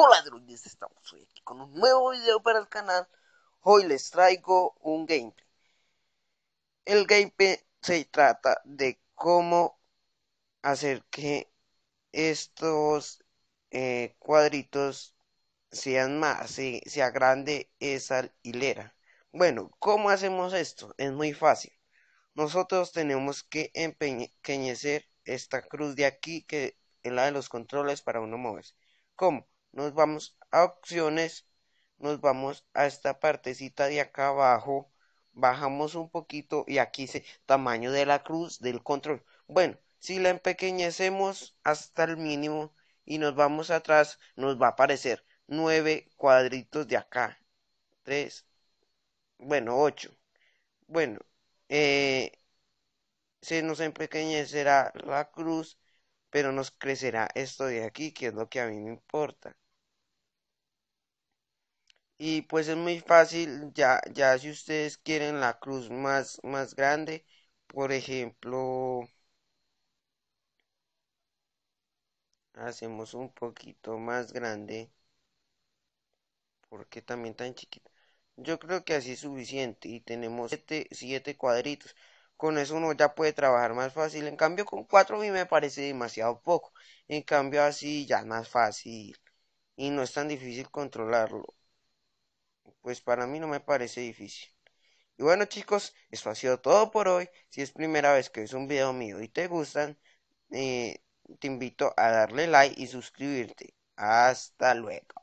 Hola estamos hoy aquí con un nuevo video para el canal. Hoy les traigo un gameplay. El gameplay se trata de cómo hacer que estos eh, cuadritos sean más, se, se agrande esa hilera. Bueno, ¿cómo hacemos esto? Es muy fácil. Nosotros tenemos que empeñecer esta cruz de aquí que es la de los controles para uno moverse. ¿Cómo? nos vamos a opciones, nos vamos a esta partecita de acá abajo, bajamos un poquito y aquí dice tamaño de la cruz del control. Bueno, si la empequeñecemos hasta el mínimo y nos vamos atrás, nos va a aparecer nueve cuadritos de acá. tres, bueno, ocho. Bueno, eh, se nos empequeñecerá la cruz, pero nos crecerá esto de aquí, que es lo que a mí me importa y pues es muy fácil ya ya si ustedes quieren la cruz más más grande por ejemplo hacemos un poquito más grande porque también tan chiquita yo creo que así es suficiente y tenemos 7 cuadritos con eso uno ya puede trabajar más fácil en cambio con 4 a me parece demasiado poco en cambio así ya es más fácil y no es tan difícil controlarlo pues para mí no me parece difícil. Y bueno chicos, eso ha sido todo por hoy. Si es primera vez que ves un video mío y te gustan, eh, te invito a darle like y suscribirte. Hasta luego.